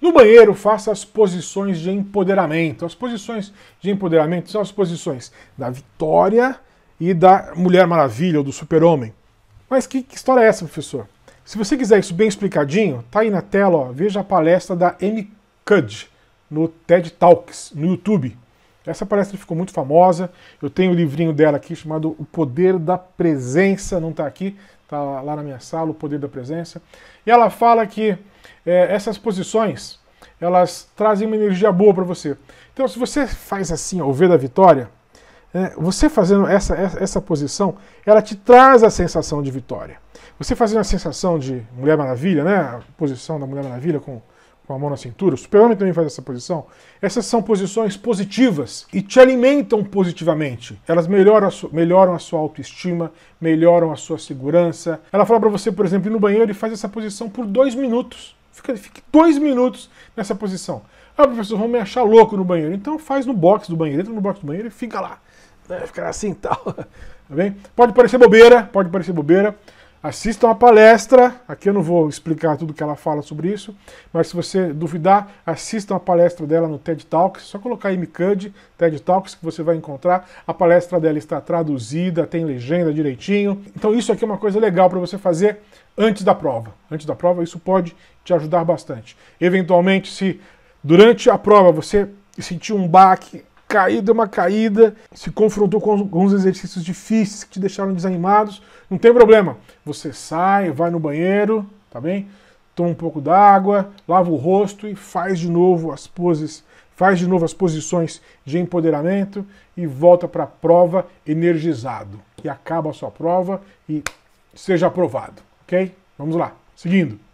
No banheiro, faça as posições de empoderamento. As posições de empoderamento são as posições da Vitória e da Mulher Maravilha ou do Super-Homem. Mas que, que, história é essa, professor? Se você quiser isso bem explicadinho, tá aí na tela, ó, veja a palestra da Amy Cudge no TED Talks, no YouTube. Essa palestra ficou muito famosa. Eu tenho o um livrinho dela aqui chamado O Poder da Presença, não está aqui, está lá na minha sala, O Poder da Presença. E ela fala que é, essas posições elas trazem uma energia boa para você. Então, se você faz assim, ao V da vitória, é, você fazendo essa, essa, essa, posição, ela te traz a sensação de vitória. Você fazendo a sensação de Mulher Maravilha, né? A posição da Mulher Maravilha com, com a mão na cintura, o homem também faz essa posição. Essas são posições positivas e te alimentam positivamente. Elas melhoram a, sua, melhoram a sua autoestima, melhoram a sua segurança. Ela fala para você, por exemplo, ir no banheiro e faz essa posição por dois minutos. Fica, fique dois minutos nessa posição. Ah, professor, vão me achar louco no banheiro. Então faz no box do banheiro, entra no box do banheiro e fica lá. Né? Fica assim e tal. tá bem? Pode parecer bobeira, pode parecer bobeira, assistam a palestra. Aqui eu não vou explicar tudo que ela fala sobre isso, mas se você duvidar, assistam a palestra dela no TED Talks. Só colocar MCUD, TED Talks, que você vai encontrar. A palestra dela está traduzida, tem legenda direitinho. Então isso aqui é uma coisa legal para você fazer antes da prova. Antes da prova, isso pode te ajudar bastante. Eventualmente, se durante a prova você sentir um baque, caiu, deu uma caída, se confrontou com alguns exercícios difíceis que te deixaram desanimados. Não tem problema. Você sai, vai no banheiro, tá bem? Toma um pouco d'água, lava o rosto e faz de novo as poses, faz de novo as posições de empoderamento e volta para a prova energizado. E acaba a sua prova e seja aprovado, ok? Vamos lá. Seguindo.